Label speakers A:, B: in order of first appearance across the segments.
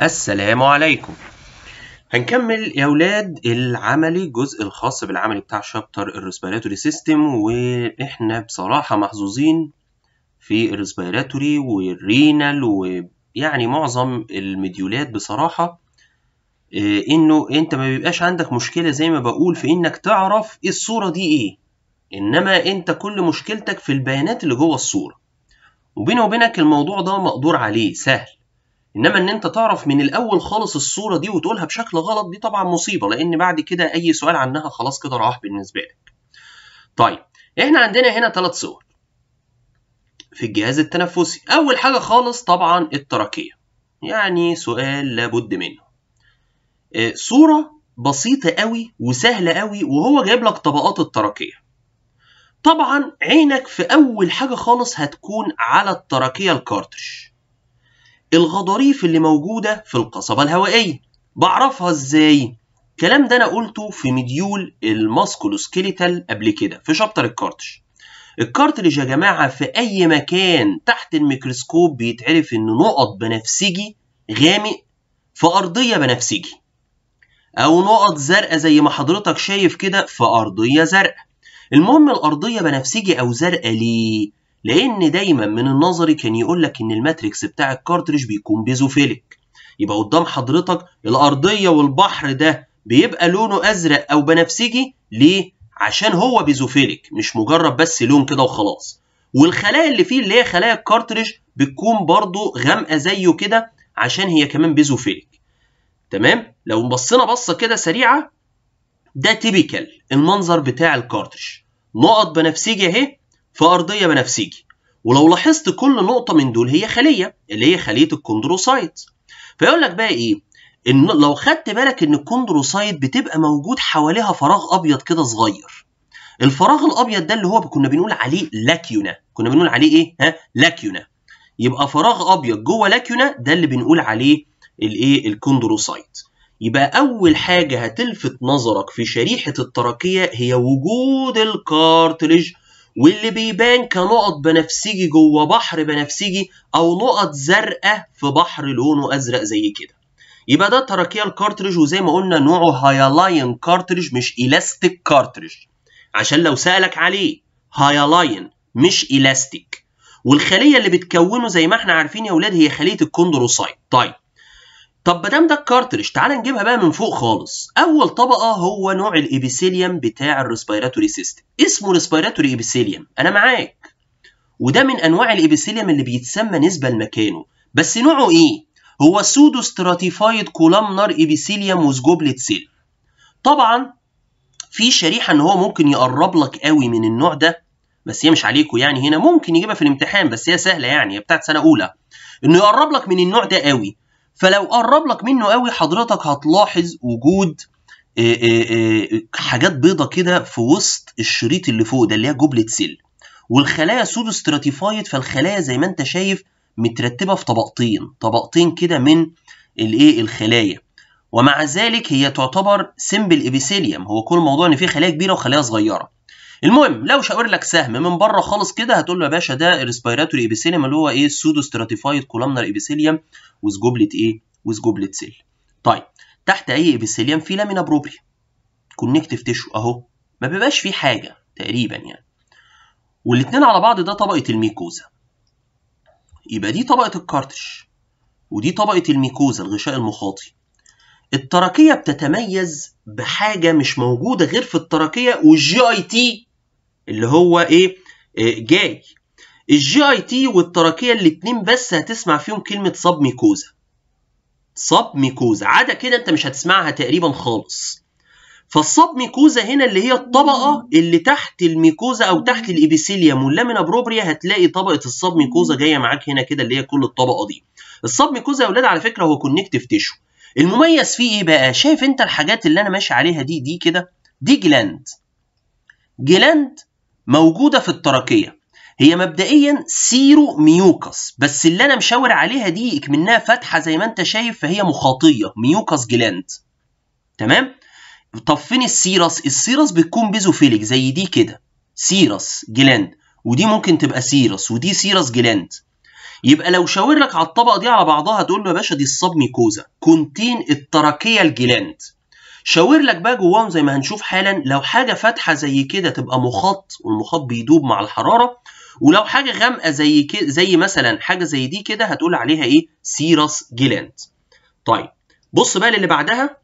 A: السلام عليكم هنكمل يا ولاد العملي الجزء الخاص بالعملي بتاع شابتر الريسبيراتوري سيستم واحنا بصراحة محظوظين في الريسبيراتوري والرينال ويعني معظم المديولات بصراحة آه، انه انت ما بيبقاش عندك مشكلة زي ما بقول في انك تعرف الصورة دي ايه انما انت كل مشكلتك في البيانات اللي جوه الصورة وبيني وبينك الموضوع ده مقدور عليه سهل انما ان انت تعرف من الاول خالص الصوره دي وتقولها بشكل غلط دي طبعا مصيبه لان بعد كده اي سؤال عنها خلاص كده راح بالنسبه لك طيب احنا عندنا هنا ثلاث صور في الجهاز التنفسي اول حاجه خالص طبعا التركيه يعني سؤال لابد منه آه، صوره بسيطه قوي وسهله قوي وهو جايب لك طبقات التركيه طبعا عينك في اول حاجه خالص هتكون على التركيه الكارتش الغضاريف اللي موجودة في القصبة الهوائية بعرفها ازاي؟ الكلام ده انا قلته في مديول الماسكولوسكيليتال قبل كده في شابتر الكارتش الكارتريج يا جماعة في أي مكان تحت الميكروسكوب بيتعرف إن نقط بنفسجي غامق في أرضية بنفسجي أو نقط زرقاء زي ما حضرتك شايف كده في أرضية زرقاء المهم الأرضية بنفسجي أو زرقاء ليه؟ لان دايما من النظري كان يقول لك ان الماتريكس بتاع الكارتريج بيكون بيزوفيليك يبقى قدام حضرتك الارضيه والبحر ده بيبقى لونه ازرق او بنفسجي ليه عشان هو بيزوفيليك مش مجرد بس لون كده وخلاص والخلايا اللي فيه اللي هي خلايا الكارتريج بتكون برضو غامقه زيه كده عشان هي كمان بيزوفيليك تمام لو بصينا بصه كده سريعه ده تيبيكال المنظر بتاع الكارتريج نقط بنفسجي اهي في أرضية بنفسجي ولو لاحظت كل نقطة من دول هي خلية اللي هي خلية الكوندروسايت فيقول لك بقى إيه إن لو خدت بالك إن الكوندروسايت بتبقى موجود حواليها فراغ أبيض كده صغير الفراغ الأبيض ده اللي هو كنا بنقول عليه لاكيونا كنا بنقول عليه إيه ها لاكيونا يبقى فراغ أبيض جوه لاكيونا ده اللي بنقول عليه الإيه الكوندروسايت يبقى أول حاجة هتلفت نظرك في شريحة التركية هي وجود الكارتليج واللي بيبان كنقط بنفسجي جوه بحر بنفسجي او نقط زرقاء في بحر لونه ازرق زي كده يبقى ده تراكيال كارتريج وزي ما قلنا نوعه هايلاين كارتريج مش الاستيك كارتريج عشان لو سالك عليه هايلاين مش الاستيك والخليه اللي بتكونه زي ما احنا عارفين يا اولاد هي خليه الكوندروسايت طيب طب ما دام ده الكارتريج تعال نجيبها بقى من فوق خالص اول طبقه هو نوع الابيثيليوم بتاع الريسبيراتوري سيستم اسمه ريسبيراتوري ابيثيليوم انا معاك وده من انواع الابيثيليوم اللي بيتسمى نسبه لمكانه بس نوعه ايه هو سودو ستراتيفايد كولامنر ابيثيليوم وذ جوبلت سيل طبعا في شريحه ان هو ممكن يقرب لك قوي من النوع ده بس هي مش عليكم يعني هنا ممكن يجيبها في الامتحان بس هي سهله يعني هي بتاعت سنه اولى انه يقرب لك من النوع ده قوي فلو قرب لك منه قوي حضرتك هتلاحظ وجود آه، آه، آه، حاجات بيضة كده في وسط الشريط اللي فوق ده اللي هي جبلة سيل والخلايا سودو ستراتيفايد فالخلايا زي ما انت شايف مترتبة في طبقتين طبقتين كده من الايه الخلايا ومع ذلك هي تعتبر سيمبل ابيثيليوم هو كل الموضوع ان في خلايا كبيره وخلايا صغيره المهم لو شاور لك سهم من بره خالص كده هتقول له يا باشا ده الريسبيراتوري ايبيثيليوم اللي هو ايه سودو ستراتيفايد كولامنر ايبيثيليوم جوبلت ايه جوبلت سيل طيب تحت اي ايبيثيليوم في لامينا بروبري كونكتيف تيشو اهو ما بيبقاش فيه حاجه تقريبا يعني والاتنين على بعض ده طبقه الميكوزا يبقى دي طبقه الكارتش ودي طبقه الميكوزا الغشاء المخاطي التراكية بتتميز بحاجة مش موجودة غير في التراكية والجي اي تي اللي هو ايه آه، جاي الجي اي تي والتراكية الاثنين بس هتسمع فيهم كلمة صب ميكوزا صب ميكوزا عدا كده انت مش هتسمعها تقريبا خالص فالصب ميكوزا هنا اللي هي الطبقة اللي تحت الميكوزا او تحت الابيثيليوم واللامينا بروبريا هتلاقي طبقة الصب ميكوزا جاية معاك هنا كده اللي هي كل الطبقة دي الصب ميكوزا يا ولاد على فكرة هو كونكتيف تيشو المميز فيه ايه بقى شايف انت الحاجات اللي انا ماشي عليها دي دي كده دي جلاند جلاند موجودة في التركية هي مبدئيا سيرو ميوكس بس اللي انا مشاور عليها دي اكمنها فتحة زي ما انت شايف فهي مخاطيه ميوكس جلاند تمام طب فين السيرس السيرس بتكون بيزوفيليك زي دي كده سيرس جلاند ودي ممكن تبقى سيرس ودي سيرس جلاند يبقى لو شاور لك على الطبقه دي على بعضها تقول له يا باشا دي ميكوزا كونتين التراكيه الجلاند شاور لك بقى جواهم زي ما هنشوف حالا لو حاجه فاتحه زي كده تبقى مخاط والمخاط بيدوب مع الحراره ولو حاجه غامقه زي كده زي مثلا حاجه زي دي كده هتقول عليها ايه سيرس جلاند طيب بص بقى للي بعدها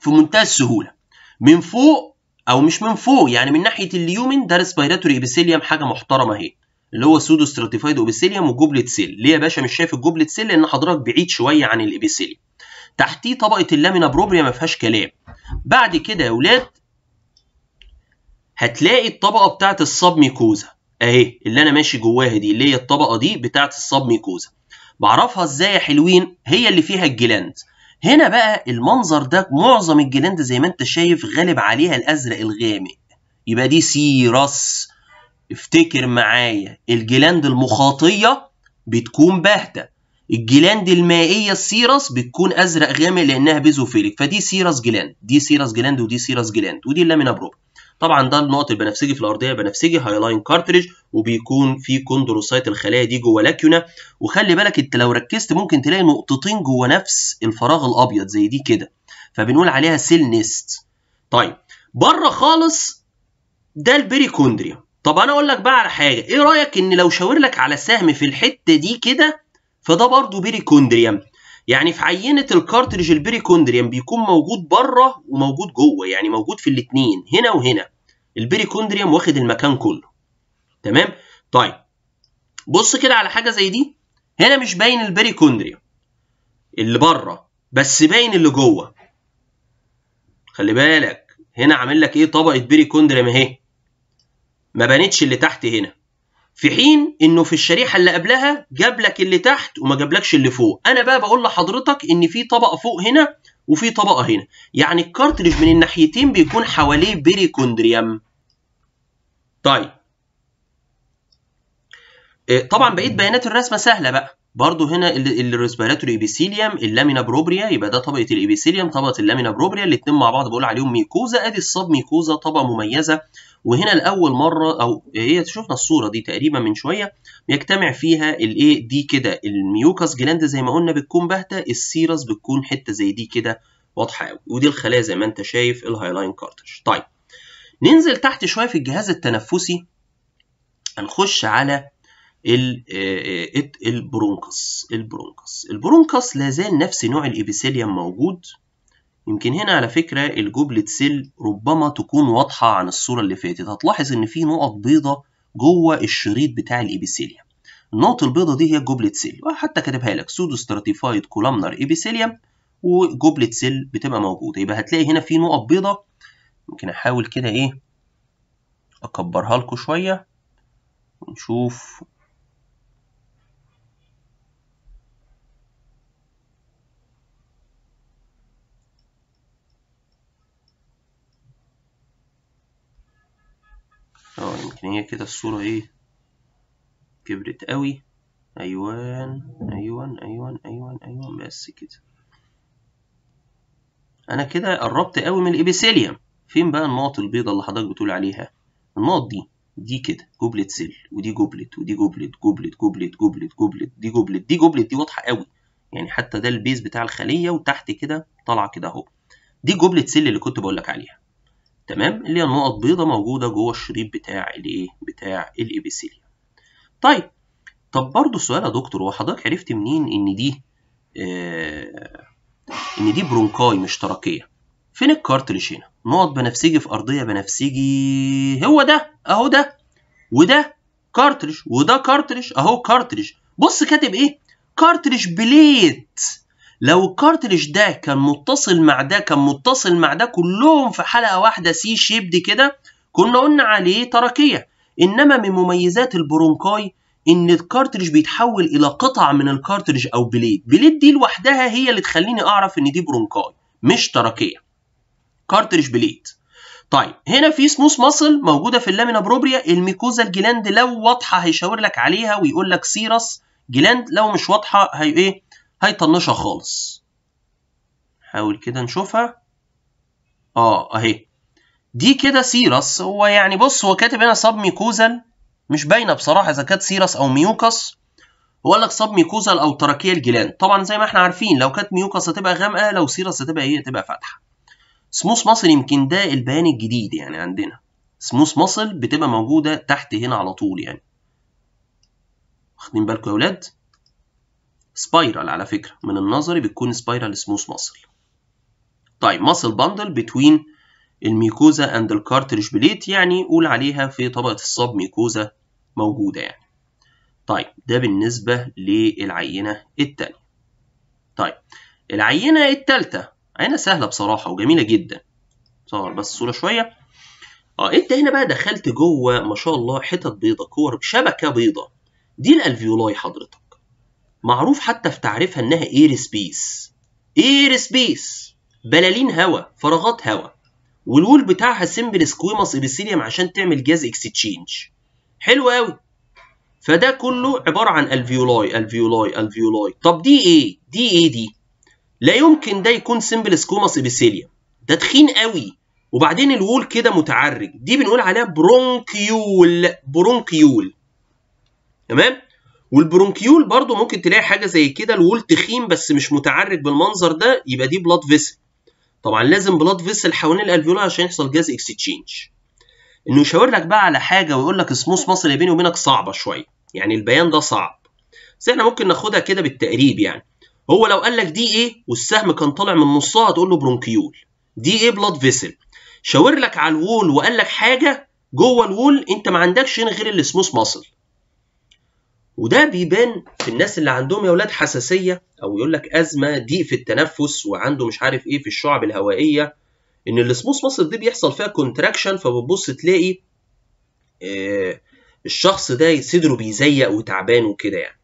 A: في منتهى السهوله من فوق او مش من فوق يعني من ناحيه اليومن ده ريسبيراتوري ابيثيليوم حاجه محترمه اهي اللي هو سودو ستراتيفايد اوبيثيليوم وجوبلت سيل ليه يا باشا مش شايف الجوبلت سيل لان حضرتك بعيد شويه عن الابيثيليوم تحتيه طبقه اللامينا بروبريا ما فيهاش كلام بعد كده يا ولاد هتلاقي الطبقه بتاعه السب ميكوزا اهي اللي انا ماشي جواها دي اللي هي الطبقه دي بتاعه السب ميكوزا بعرفها ازاي يا حلوين هي اللي فيها الجلاند هنا بقى المنظر ده معظم الجلاند زي ما انت شايف غالب عليها الازرق الغامق يبقى دي سيرس افتكر معايا الجلاند المخاطيه بتكون باهته الجلاند المائيه السيرس بتكون ازرق غامق لانها بيزوفيلك فدي سيرس جلاند دي سيرس جلاند ودي سيرس جلاند ودي اللامينا بروبا طبعا ده النقط البنفسجي في الارضيه بنفسجي هايلاين كارتريج وبيكون في كوندروسايت الخلايا دي جوه لاكيونا وخلي بالك انت لو ركزت ممكن تلاقي نقطتين جوه نفس الفراغ الابيض زي دي كده فبنقول عليها سيل نيست طيب بره خالص ده البريكوندريا طب انا اقول لك بقى على حاجه ايه رايك ان لو شاور لك على سهم في الحته دي كده فده برضه بيريكوندريم يعني في عينه الكارتريج البريكوندريم بيكون موجود بره وموجود جوه يعني موجود في الاتنين هنا وهنا البريكوندريم واخد المكان كله تمام طيب بص كده على حاجه زي دي هنا مش باين البريكوندريم اللي بره بس باين اللي جوه خلي بالك هنا عامل لك ايه طبقه بريكوندريم اهي ما بانتش اللي تحت هنا في حين انه في الشريحه اللي قبلها جاب لك اللي تحت وما جابلكش اللي فوق انا بقى بقول لحضرتك ان في طبقه فوق هنا وفي طبقه هنا يعني الكارتريج من الناحيتين بيكون حواليه بيريكوندريم طيب آه، طبعا بقيه بيانات الرسمه سهله بقى برضه هنا الريسبيراتوري ايبيثيليوم اللامينا بروبريا يبقى ده طبقه الايبيثيليوم طبقه اللامينا بروبريا الاثنين مع بعض بقول عليهم ميكوزا ادي الصاب ميكوزا طبقه مميزه وهنا لاول مره او هي شفنا الصوره دي تقريبا من شويه يجتمع فيها الايه دي كده الميوكاس جلاند زي ما قلنا بتكون باهته السيرس بتكون حته زي دي كده واضحه قوي ودي الخلايا زي ما انت شايف الهايلاين كارتش طيب ننزل تحت شويه في الجهاز التنفسي هنخش على آه، آه، البرونكس البرونكس البرونكس لازال نفس نوع الابيثيليوم موجود يمكن هنا على فكرة الجوبلت سيل ربما تكون واضحة عن الصورة اللي فاتت هتلاحظ إن في نقط بيضة جوه الشريط بتاع الإبيسيليا النقط البيضة دي هي الجوبلت سيل وحتى كاتبها لك سودو ستراتيفايد كولامنر إبيسيليا وجوبلت سيل بتبقى موجودة يبقى هتلاقي هنا في نقط بيضة ممكن أحاول كده إيه أكبرها لكم شوية ونشوف عشان هي كده الصورة ايه كبرت قوي ايوان ايوان ايوان ايوان ايوان بس كده انا كده قربت قوي من الابيثيليوم فين بقى النقط البيضاء اللي حضرتك بتقول عليها النقط دي دي كده جوبلت سيل ودي جوبلت ودي جوبلت جوبلت جوبلت جوبلت جوبلت دي جوبلت دي جوبلت دي واضحه قوي يعني حتى ده البيز بتاع الخليه وتحت كده طالعه كده اهو دي جوبلت سيل اللي كنت بقول لك عليها تمام اللي هي النقط بيضة موجودة جوه الشريط بتاع الايه بتاع الابيثيليوم طيب طب برضه سؤال يا دكتور هو حضرتك عرفت منين ان دي آه ان دي برونكاي تركيه فين الكارتريج هنا نقط بنفسجي في ارضيه بنفسجي هو ده اهو ده وده كارتريج وده كارتريج اهو كارتريج بص كاتب ايه كارتريج بليت لو الكارتريج ده كان متصل مع ده كان متصل مع ده كلهم في حلقه واحده سي دي كده كنا قلنا عليه تركيه انما من مميزات البرونكاي ان الكارتريج بيتحول الى قطع من الكارتريج او بليد بليد دي لوحدها هي اللي تخليني اعرف ان دي برونكاي مش تركيه كارتريج بليد طيب هنا في سموث ماسل موجوده في اللامينا بروبريا الميكوزا الجلاند لو واضحه هيشاور لك عليها ويقول لك سيرس جلاند لو مش واضحه هي ايه هيطنشها خالص حاول كده نشوفها اه اهي دي كده سيرس هو يعني بص هو كاتب هنا صب ميكوزل مش باينه بصراحه اذا كانت سيرس او ميوكس هو قال لك صب ميكوزل او تراكية الجلان طبعا زي ما احنا عارفين لو كانت ميوكس هتبقى غامقه لو سيرس هتبقى ايه هتبقى فاتحه سموث مصل يمكن ده البيان الجديد يعني عندنا سموث مصل بتبقى موجوده تحت هنا على طول يعني واخدين بالكم يا ولاد سبايرال على فكرة من النظري بتكون سبايرال سموث ماسل طيب ماسل باندل بتوين الميكوزا اند الكارتريج بليت يعني قول عليها في طبقة الصاب ميكوزا موجودة يعني طيب ده بالنسبة للعينة الثانيه طيب العينة الثالثه عينة سهلة بصراحة وجميلة جدا صور بس الصورة شوية اه انت هنا بقى دخلت جوه ما شاء الله حتت بيضة كور بشبكة بيضة دي الالفيولاي حضرتك معروف حتى في تعريفها انها اير سبيس اير سبيس بلالين هوا فراغات هوا والول بتاعها سمبل سكويموس ابيثيليوم عشان تعمل جاز اكستشينج حلو قوي فده كله عباره عن الفيولاي الفيولاي الفيولاي طب دي ايه دي ايه دي لا يمكن ده يكون سمبل سكويموس ابيثيليوم ده تخين قوي وبعدين الول كده متعرج دي بنقول عليها برونكيول برونكيول تمام والبرونكيول برضو ممكن تلاقي حاجه زي كده الول تخين بس مش متعرج بالمنظر ده يبقى دي بلاد فيسل طبعا لازم بلاد فيسل حوالين الالفيولا عشان يحصل جاز اكستشينج انه يشاور لك بقى على حاجه ويقول لك سموث مصل بيني وبينك صعبه شويه يعني البيان ده صعب بس احنا ممكن ناخدها كده بالتقريب يعني هو لو قال لك دي ايه والسهم كان طالع من نصها تقول له برونكيول دي ايه بلاد فيسل شاور لك على الول وقال لك حاجه جوه الول انت ما عندكش هنا غير السموث مصل وده بيبان في الناس اللي عندهم يا ولاد حساسيه او يقول لك ازمه ضيق في التنفس وعنده مش عارف ايه في الشعب الهوائيه ان السموس مصر دي بيحصل فيها كونتراكشن فبتبص تلاقي آه، الشخص ده صدره بيزيق وتعبان وكده يعني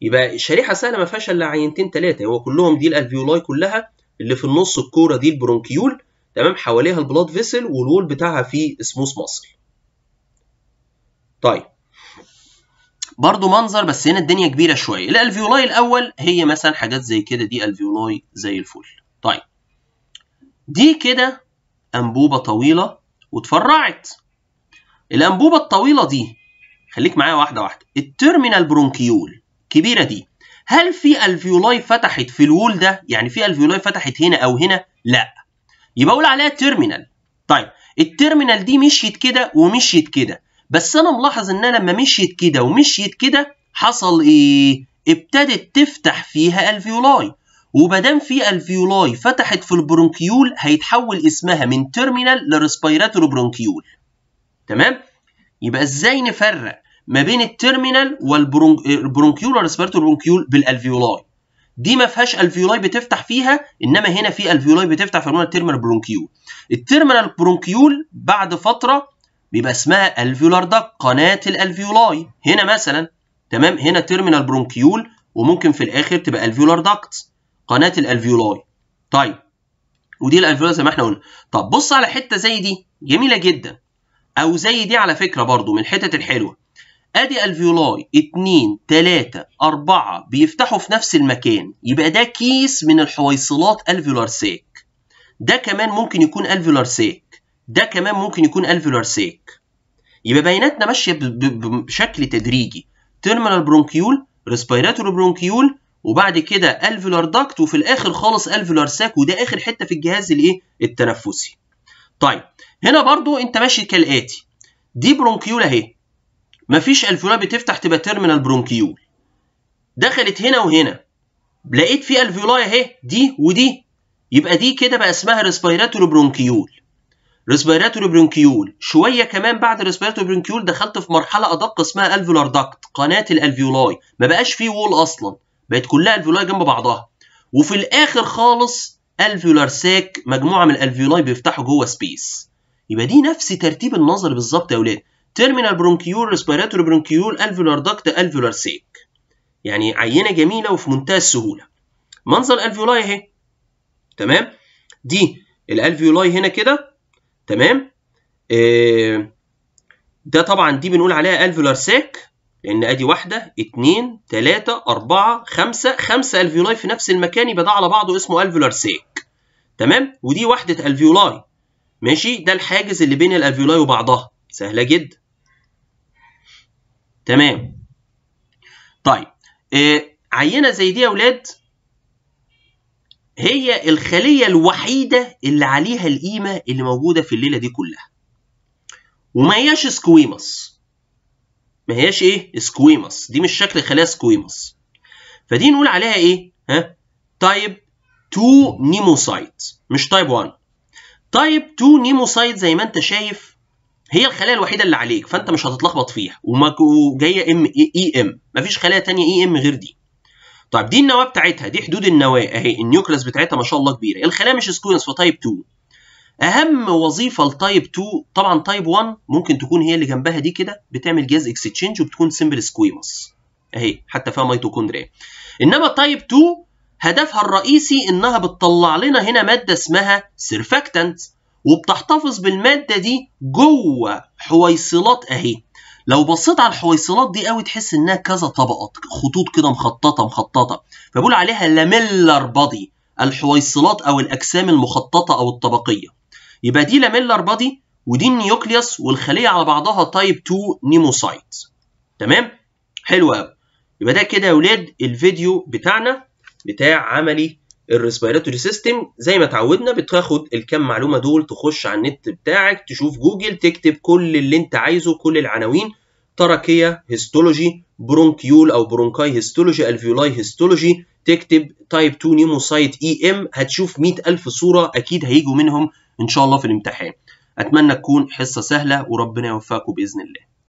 A: يبقى شريحه سهله ما فيهاش الا عينتين ثلاثه هو كلهم دي الالفيولاي كلها اللي في النص الكوره دي البرونكيول تمام حواليها البلاد فيسل والوول بتاعها فيه سموس مصر طيب برضو منظر بس هنا الدنيا كبيره شويه الالفيولاي الاول هي مثلا حاجات زي كده دي الفيولاي زي الفل طيب دي كده انبوبه طويله وتفرعت الانبوبه الطويله دي خليك معايا واحده واحده التيرمينال برونكيول كبيره دي هل في الفيولاي فتحت في الول ده يعني في الفيولاي فتحت هنا او هنا لا يبقى اقول عليها تيرمينال طيب التيرمينال دي مشيت كده ومشيت كده بس انا ملاحظ انها لما مشيت كده ومشيت كده حصل ايه ابتدت تفتح فيها الفيولاي ومادام في الفيولاي فتحت في البرونكيول هيتحول اسمها من تيرمينال لريسبيراتوري برونكيول تمام يبقى ازاي نفرق ما بين التيرمينال والبرونكيول والريسبيراتوري برونكيول بالالفيولاي دي ما فيهاش الفيولاي بتفتح فيها انما هنا في الفيولاي بتفتح في التيرمينال برونكيول التيرمينال برونكيول بعد فتره بيبقى اسمها الفيولار داك قناه الالفيولاي هنا مثلا تمام هنا تيرمينال برونكيول وممكن في الاخر تبقى الفيولار داكت قناه الالفيولاي طيب ودي الالفيولاي زي ما احنا قلنا طب بص على حته زي دي جميله جدا او زي دي على فكره برضو من الحتت الحلوه ادي الفيولاي 2 3 4 بيفتحوا في نفس المكان يبقى ده كيس من الحويصلات الفيولار ساك ده كمان ممكن يكون الفيولار ساك ده كمان ممكن يكون الفيولار سيك يبقى بياناتنا ماشيه بشكل تدريجي تيرمينال برونكيول ريسبيراتوري برونكيول وبعد كده الفيولار داكت وفي الاخر خالص الفيولار ساك وده اخر حته في الجهاز الايه التنفسي طيب هنا برضو انت ماشي كالاتي دي برونكيول اهي مفيش الفيولار بتفتح تبقى تيرمينال برونكيول دخلت هنا وهنا لقيت في الفيولاي اهي دي ودي يبقى دي كده بقى اسمها ريسبيراتوري برونكيول ريسبيراتوري برونكيول شويه كمان بعد ريسبيراتوري برونكيول دخلت في مرحله ادق اسمها الفيولار داكت قناه الالفيولاي ما بقاش فيه وول اصلا بقت كلها الفيولاي جنب بعضها وفي الاخر خالص الفيولار ساك مجموعه من الالفيولاي بيفتحوا جوه سبيس يبقى دي نفس ترتيب النظر بالظبط يا اولاد تيرمينال برونكيول ريسبيراتوري برونكيول الفيولار داكت الفيولار ساك يعني عينه جميله وفي منتهى السهوله منظر الالفيولاي اهي تمام دي الالفيولاي هنا كده تمام آه، ده طبعا دي بنقول عليها الفيولار سيك لان ادي واحده اتنين تلاته اربعه خمسه خمسه الفيولاي في نفس المكان يبقى ده على بعضه اسمه الفيولار سيك تمام ودي وحده الفيولاي ماشي ده الحاجز اللي بين الالفيولاي وبعضها سهله جدا تمام طيب آه، عينه زي دي يا اولاد هي الخلية الوحيدة اللي عليها القيمة اللي موجودة في الليلة دي كلها وما هياش سكويمس ما هياش ايه سكويمس دي مش شكل خلايا سكويمس فدي نقول عليها ايه ها تايب 2 نيموسايت مش تايب 1 تايب 2 نيموسايت زي ما انت شايف هي الخلايا الوحيده اللي عليك فانت مش هتتلخبط فيها وجايه ام اي ام مفيش خلايا ثانيه اي e ام غير دي طيب دي النواه بتاعتها دي حدود النواه اهي النيوكلاس بتاعتها ما شاء الله كبيره الخلايا مش سكوينس فتايب 2 اهم وظيفه لتايب 2 طبعا تايب 1 ممكن تكون هي اللي جنبها دي كده بتعمل جهاز اكستشينج وبتكون سمبل سكويمس اهي حتى فيها ميتوكوندريا انما تايب 2 هدفها الرئيسي انها بتطلع لنا هنا ماده اسمها سيرفاكتانت وبتحتفظ بالماده دي جوه حويصلات اهي لو بصيت على الحويصلات دي قوي تحس انها كذا طبقات خطوط كده مخططه مخططه فبقول عليها لاميلر بادي الحويصلات او الاجسام المخططه او الطبقيه يبقى دي لاميلر بادي ودي النيوكليوس والخليه على بعضها تايب 2 نيموسايت تمام حلو قوي يبقى ده كده يا ولاد الفيديو بتاعنا بتاع عملي الريسبيراتوري سيستم زي ما اتعودنا بتاخد الكام معلومه دول تخش على النت بتاعك تشوف جوجل تكتب كل اللي انت عايزه كل العناوين تركيه هيستولوجي برونكيول او برونكاي هيستولوجي الفيولاي هيستولوجي تكتب تايب 2 نيموسايت اي e ام هتشوف 100000 صوره اكيد هيجوا منهم ان شاء الله في الامتحان اتمنى تكون حصه سهله وربنا يوفقكم باذن الله